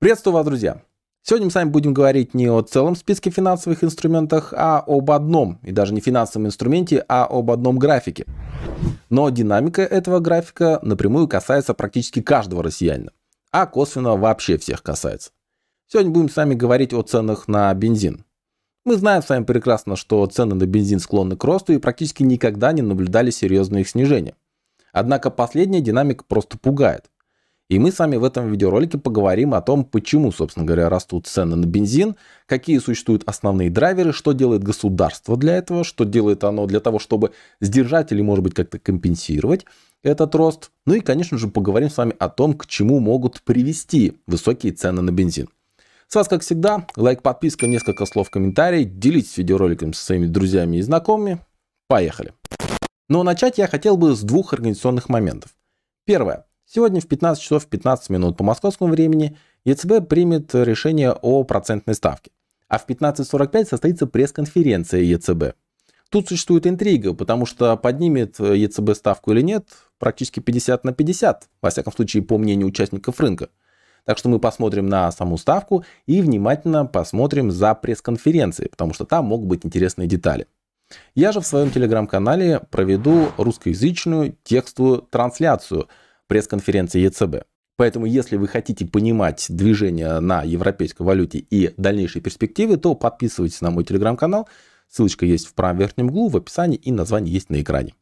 Приветствую вас, друзья! Сегодня мы с вами будем говорить не о целом списке финансовых инструментах, а об одном, и даже не финансовом инструменте, а об одном графике. Но динамика этого графика напрямую касается практически каждого россиянина, а косвенно вообще всех касается. Сегодня будем с вами говорить о ценах на бензин. Мы знаем с вами прекрасно, что цены на бензин склонны к росту и практически никогда не наблюдали серьезные их снижения. Однако последняя динамика просто пугает. И мы с вами в этом видеоролике поговорим о том, почему, собственно говоря, растут цены на бензин, какие существуют основные драйверы, что делает государство для этого, что делает оно для того, чтобы сдержать или, может быть, как-то компенсировать этот рост. Ну и, конечно же, поговорим с вами о том, к чему могут привести высокие цены на бензин. С вас, как всегда, лайк, подписка, несколько слов, комментарий. Делитесь видеороликом со своими друзьями и знакомыми. Поехали! Но ну, начать я хотел бы с двух организационных моментов. Первое. Сегодня в 15 часов 15 минут по московскому времени ЕЦБ примет решение о процентной ставке. А в 15.45 состоится пресс-конференция ЕЦБ. Тут существует интрига, потому что поднимет ЕЦБ ставку или нет, практически 50 на 50, во всяком случае, по мнению участников рынка. Так что мы посмотрим на саму ставку и внимательно посмотрим за пресс-конференцией, потому что там могут быть интересные детали. Я же в своем телеграм-канале проведу русскоязычную текстовую трансляцию – пресс-конференции ЕЦБ. Поэтому, если вы хотите понимать движение на европейской валюте и дальнейшие перспективы, то подписывайтесь на мой телеграм-канал. Ссылочка есть в правом верхнем углу, в описании и название есть на экране.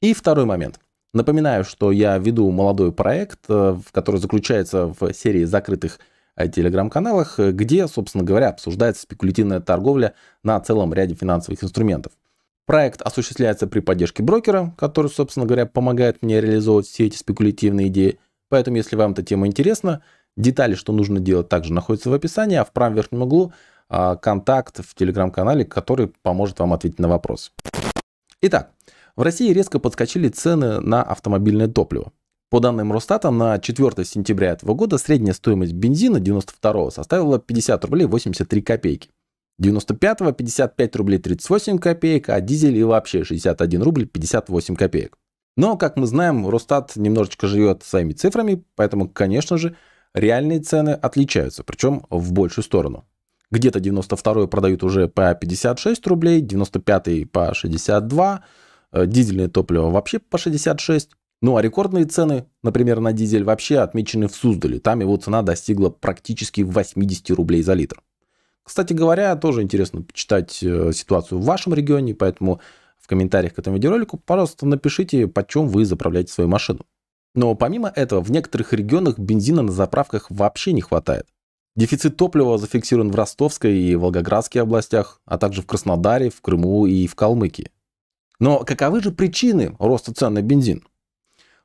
И второй момент. Напоминаю, что я веду молодой проект, э, который заключается в серии закрытых э, телеграм-каналах, э, где, собственно говоря, обсуждается спекулятивная торговля на целом ряде финансовых инструментов. Проект осуществляется при поддержке брокера, который, собственно говоря, помогает мне реализовывать все эти спекулятивные идеи. Поэтому, если вам эта тема интересна, детали, что нужно делать, также находятся в описании, а в правом верхнем углу а, контакт в телеграм-канале, который поможет вам ответить на вопрос. Итак, в России резко подскочили цены на автомобильное топливо. По данным Росстата, на 4 сентября этого года средняя стоимость бензина 92 составила 50 рублей 83 копейки. 95-го 55 рублей 38 копеек, а дизель и вообще 61 рубль 58 копеек. Но, как мы знаем, Росстат немножечко живет своими цифрами, поэтому, конечно же, реальные цены отличаются, причем в большую сторону. Где-то 92 продают уже по 56 рублей, 95 й по 62, э, дизельное топливо вообще по 66. Ну а рекордные цены, например, на дизель вообще отмечены в Суздале. Там его цена достигла практически 80 рублей за литр. Кстати говоря, тоже интересно почитать э, ситуацию в вашем регионе, поэтому в комментариях к этому видеоролику, пожалуйста, напишите, почем вы заправляете свою машину. Но помимо этого, в некоторых регионах бензина на заправках вообще не хватает. Дефицит топлива зафиксирован в Ростовской и Волгоградской областях, а также в Краснодаре, в Крыму и в Калмыкии. Но каковы же причины роста цен на бензин?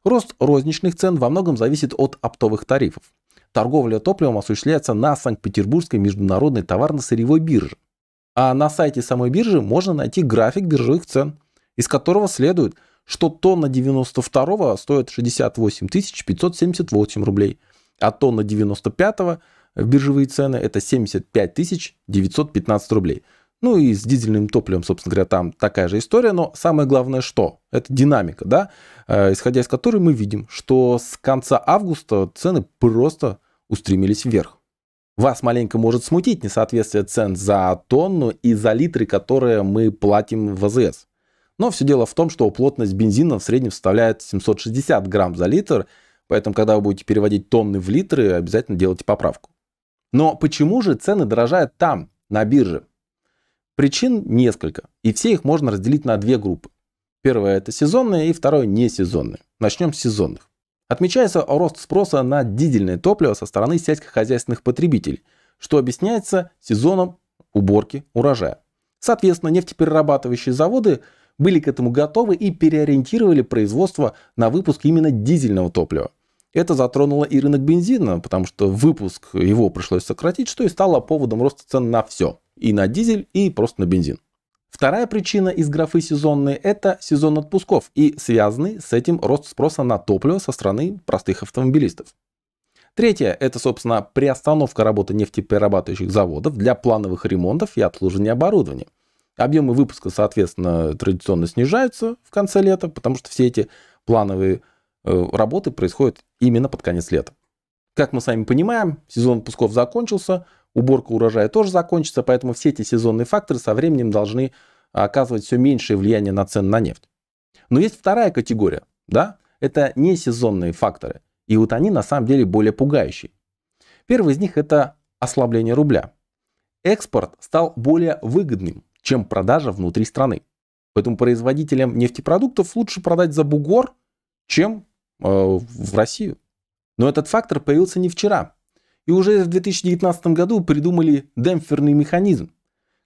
Рост розничных цен во многом зависит от оптовых тарифов торговля топливом осуществляется на Санкт-Петербургской международной товарно-сырьевой бирже. А на сайте самой биржи можно найти график биржевых цен, из которого следует, что тонна 92 стоит 68 578 рублей, а тонна 95 в биржевые цены это 75 915 рублей – ну и с дизельным топливом, собственно говоря, там такая же история, но самое главное что? Это динамика, да, э, исходя из которой мы видим, что с конца августа цены просто устремились вверх. Вас маленько может смутить несоответствие цен за тонну и за литры, которые мы платим в АЗС. Но все дело в том, что плотность бензина в среднем составляет 760 грамм за литр, поэтому когда вы будете переводить тонны в литры, обязательно делайте поправку. Но почему же цены дорожают там, на бирже? Причин несколько, и все их можно разделить на две группы. Первое – это сезонные, и второе – несезонные. Начнем с сезонных. Отмечается рост спроса на дизельное топливо со стороны сельскохозяйственных потребителей, что объясняется сезоном уборки урожая. Соответственно, нефтеперерабатывающие заводы были к этому готовы и переориентировали производство на выпуск именно дизельного топлива. Это затронуло и рынок бензина, потому что выпуск его пришлось сократить, что и стало поводом роста цен на все и на дизель, и просто на бензин. Вторая причина из графы сезонные – это сезон отпусков и связанный с этим рост спроса на топливо со стороны простых автомобилистов. Третье – это, собственно, приостановка работы нефтеперерабатывающих заводов для плановых ремонтов и обслуживания оборудования. Объемы выпуска, соответственно, традиционно снижаются в конце лета, потому что все эти плановые э, работы происходят именно под конец лета. Как мы сами понимаем, сезон отпусков закончился – уборка урожая тоже закончится, поэтому все эти сезонные факторы со временем должны оказывать все меньшее влияние на цены на нефть. Но есть вторая категория, да, это не сезонные факторы. И вот они на самом деле более пугающие. Первый из них это ослабление рубля. Экспорт стал более выгодным, чем продажа внутри страны. Поэтому производителям нефтепродуктов лучше продать за бугор, чем э, в Россию. Но этот фактор появился не вчера. И уже в 2019 году придумали демпферный механизм,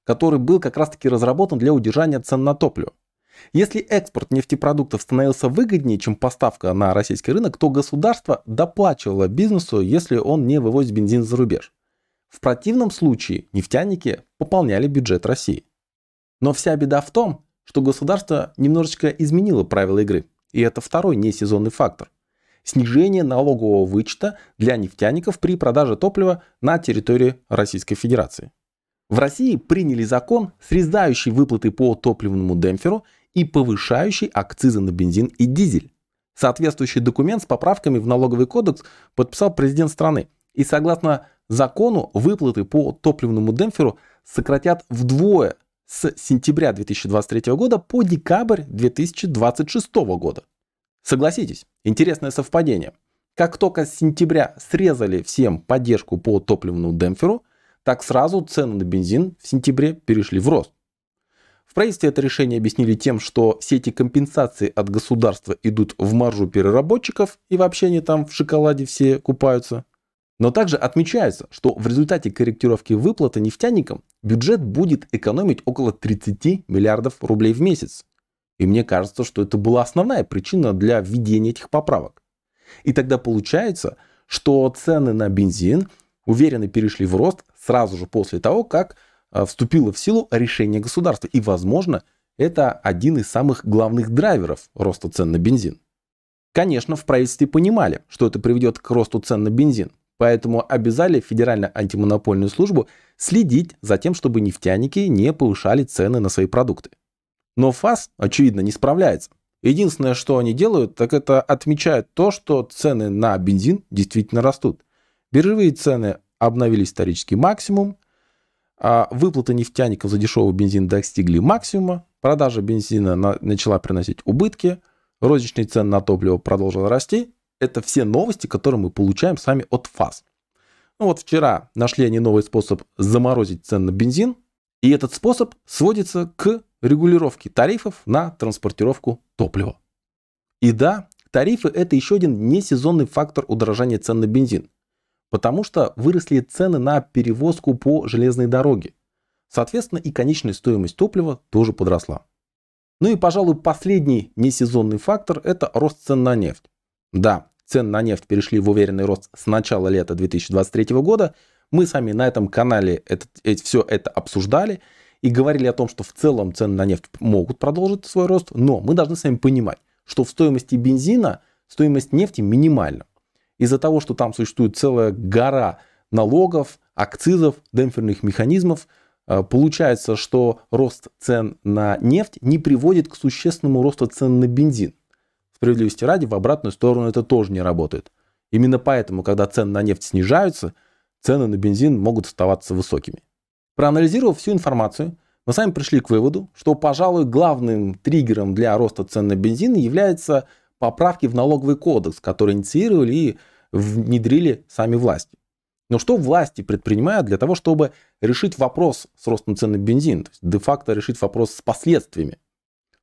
который был как раз таки разработан для удержания цен на топливо. Если экспорт нефтепродуктов становился выгоднее, чем поставка на российский рынок, то государство доплачивало бизнесу, если он не вывозит бензин за рубеж. В противном случае нефтяники пополняли бюджет России. Но вся беда в том, что государство немножечко изменило правила игры, и это второй несезонный фактор – снижение налогового вычета для нефтяников при продаже топлива на территории Российской Федерации. В России приняли закон, срезающий выплаты по топливному демпферу и повышающий акцизы на бензин и дизель. Соответствующий документ с поправками в налоговый кодекс подписал президент страны. И согласно закону выплаты по топливному демпферу сократят вдвое с сентября 2023 года по декабрь 2026 года. Согласитесь, интересное совпадение. Как только с сентября срезали всем поддержку по топливному демпферу, так сразу цены на бензин в сентябре перешли в рост. В правительстве это решение объяснили тем, что все эти компенсации от государства идут в маржу переработчиков и вообще не там в шоколаде все купаются. Но также отмечается, что в результате корректировки выплаты нефтяникам бюджет будет экономить около 30 миллиардов рублей в месяц. И мне кажется, что это была основная причина для введения этих поправок. И тогда получается, что цены на бензин уверенно перешли в рост сразу же после того, как а, вступило в силу решение государства. И, возможно, это один из самых главных драйверов роста цен на бензин. Конечно, в правительстве понимали, что это приведет к росту цен на бензин, поэтому обязали Федеральную антимонопольную службу следить за тем, чтобы нефтяники не повышали цены на свои продукты. Но ФАС, очевидно, не справляется. Единственное, что они делают, так это отмечают то, что цены на бензин действительно растут. Биржевые цены обновили исторический максимум, а выплаты нефтяников за дешевый бензин достигли максимума, продажа бензина на, начала приносить убытки, розничные цены на топливо продолжила расти. Это все новости, которые мы получаем сами от ФАС. Ну вот вчера нашли они новый способ заморозить цены на бензин, и этот способ сводится к регулировки тарифов на транспортировку топлива. И да, тарифы – это еще один несезонный фактор удорожания цен на бензин, потому что выросли цены на перевозку по железной дороге. Соответственно, и конечная стоимость топлива тоже подросла. Ну и, пожалуй, последний несезонный фактор – это рост цен на нефть. Да, цены на нефть перешли в уверенный рост с начала лета 2023 года. Мы сами на этом канале это, это, все это обсуждали – и говорили о том, что в целом цены на нефть могут продолжить свой рост, но мы должны с вами понимать, что в стоимости бензина стоимость нефти минимальна. Из-за того, что там существует целая гора налогов, акцизов, демпферных механизмов, э, получается, что рост цен на нефть не приводит к существенному росту цен на бензин. Справедливости ради, в обратную сторону это тоже не работает. Именно поэтому, когда цены на нефть снижаются, цены на бензин могут оставаться высокими. Проанализировав всю информацию, мы сами пришли к выводу, что, пожалуй, главным триггером для роста цен на бензин являются поправки в налоговый кодекс, которые инициировали и внедрили сами власти. Но что власти предпринимают для того, чтобы решить вопрос с ростом цен на бензин, то есть де-факто решить вопрос с последствиями?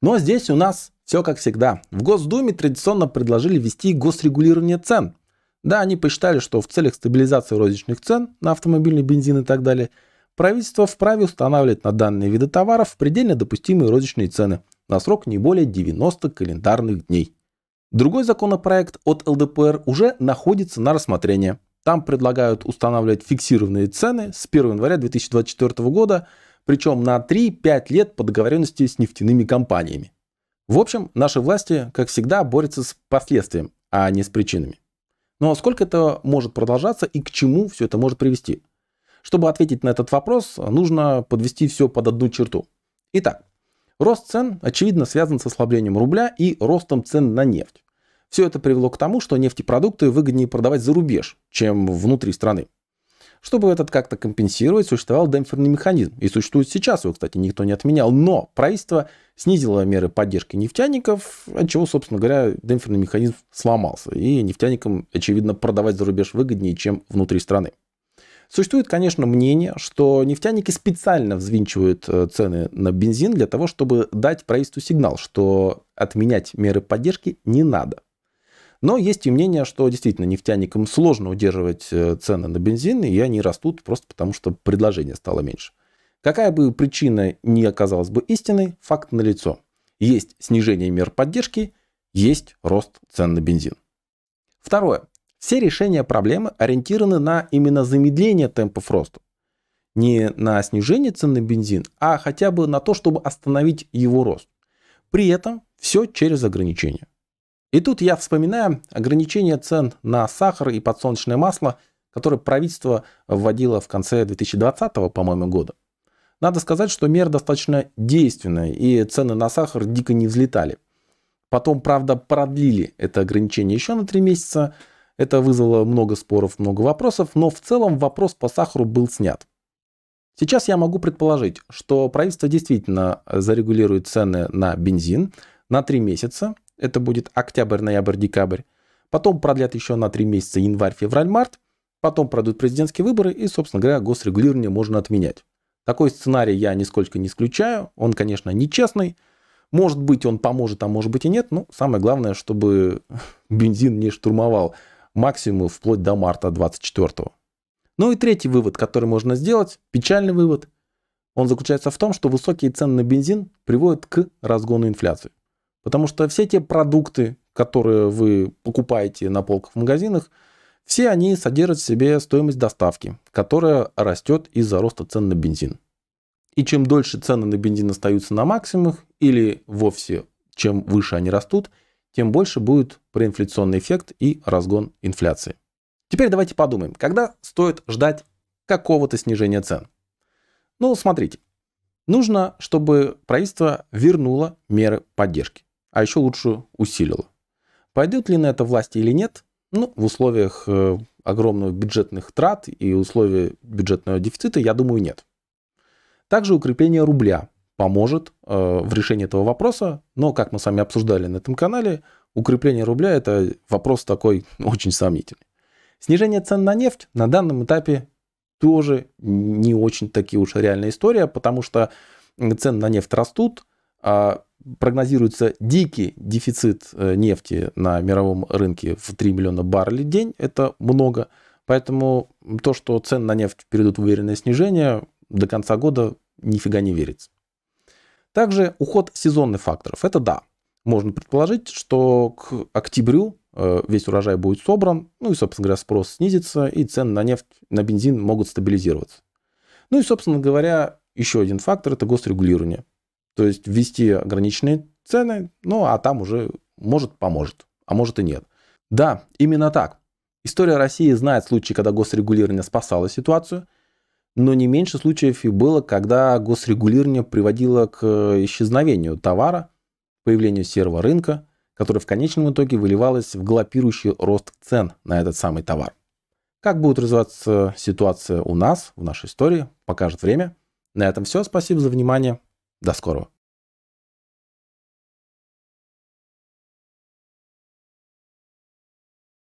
Но здесь у нас все как всегда. В Госдуме традиционно предложили ввести госрегулирование цен. Да, они посчитали, что в целях стабилизации розничных цен на автомобильный бензин и так далее – правительство вправе устанавливать на данные виды товаров предельно допустимые розничные цены на срок не более 90 календарных дней. Другой законопроект от ЛДПР уже находится на рассмотрении. Там предлагают устанавливать фиксированные цены с 1 января 2024 года, причем на 3-5 лет по договоренности с нефтяными компаниями. В общем, наши власти, как всегда, борются с последствиями, а не с причинами. Но сколько это может продолжаться и к чему все это может привести? Чтобы ответить на этот вопрос, нужно подвести все под одну черту. Итак, рост цен, очевидно, связан с ослаблением рубля и ростом цен на нефть. Все это привело к тому, что нефтепродукты выгоднее продавать за рубеж, чем внутри страны. Чтобы этот как-то компенсировать, существовал демпферный механизм. И существует сейчас, его, кстати, никто не отменял. Но правительство снизило меры поддержки нефтяников, от чего, собственно говоря, демпферный механизм сломался. И нефтяникам, очевидно, продавать за рубеж выгоднее, чем внутри страны. Существует, конечно, мнение, что нефтяники специально взвинчивают э, цены на бензин для того, чтобы дать правительству сигнал, что отменять меры поддержки не надо. Но есть и мнение, что действительно нефтяникам сложно удерживать э, цены на бензин, и они растут просто потому, что предложение стало меньше. Какая бы причина ни оказалась бы истиной, факт налицо. Есть снижение мер поддержки, есть рост цен на бензин. Второе. Все решения проблемы ориентированы на именно замедление темпов роста. Не на снижение цен на бензин, а хотя бы на то, чтобы остановить его рост. При этом все через ограничения. И тут я вспоминаю ограничения цен на сахар и подсолнечное масло, которые правительство вводило в конце 2020, по-моему, года. Надо сказать, что мера достаточно действенная, и цены на сахар дико не взлетали. Потом, правда, продлили это ограничение еще на 3 месяца, это вызвало много споров, много вопросов, но в целом вопрос по сахару был снят. Сейчас я могу предположить, что правительство действительно э, зарегулирует цены на бензин на 3 месяца. Это будет октябрь, ноябрь, декабрь. Потом продлят еще на 3 месяца январь, февраль, март. Потом пройдут президентские выборы и, собственно говоря, госрегулирование можно отменять. Такой сценарий я нисколько не исключаю. Он, конечно, нечестный. Может быть, он поможет, а может быть и нет. Но ну, самое главное, чтобы бензин не штурмовал максимумы вплоть до марта 24 -го. Ну и третий вывод, который можно сделать, печальный вывод, он заключается в том, что высокие цены на бензин приводят к разгону инфляции. Потому что все те продукты, которые вы покупаете на полках в магазинах, все они содержат в себе стоимость доставки, которая растет из-за роста цен на бензин. И чем дольше цены на бензин остаются на максимумах или вовсе чем выше они растут, тем больше будет проинфляционный эффект и разгон инфляции. Теперь давайте подумаем, когда стоит ждать какого-то снижения цен. Ну, смотрите, нужно, чтобы правительство вернуло меры поддержки, а еще лучше усилило. Пойдет ли на это власти или нет, ну, в условиях э, огромных бюджетных трат и условий бюджетного дефицита, я думаю, нет. Также укрепление рубля поможет э, в решении этого вопроса. Но, как мы с вами обсуждали на этом канале, укрепление рубля – это вопрос такой ну, очень сомнительный. Снижение цен на нефть на данном этапе тоже не очень таки уж реальная история, потому что цены на нефть растут, а прогнозируется дикий дефицит э, нефти на мировом рынке в 3 миллиона баррелей в день, это много, поэтому то, что цены на нефть перейдут в уверенное снижение, до конца года нифига не верится. Также уход сезонных факторов. Это да. Можно предположить, что к октябрю э, весь урожай будет собран, ну и, собственно говоря, спрос снизится, и цены на нефть, на бензин могут стабилизироваться. Ну и, собственно говоря, еще один фактор – это госрегулирование. То есть ввести ограниченные цены, ну а там уже может поможет, а может и нет. Да, именно так. История России знает случаи, когда госрегулирование спасало ситуацию – но не меньше случаев и было, когда госрегулирование приводило к э, исчезновению товара, появлению серого рынка, который в конечном итоге выливалось в галопирующий рост цен на этот самый товар. Как будет развиваться ситуация у нас, в нашей истории, покажет время. На этом все. Спасибо за внимание. До скорого.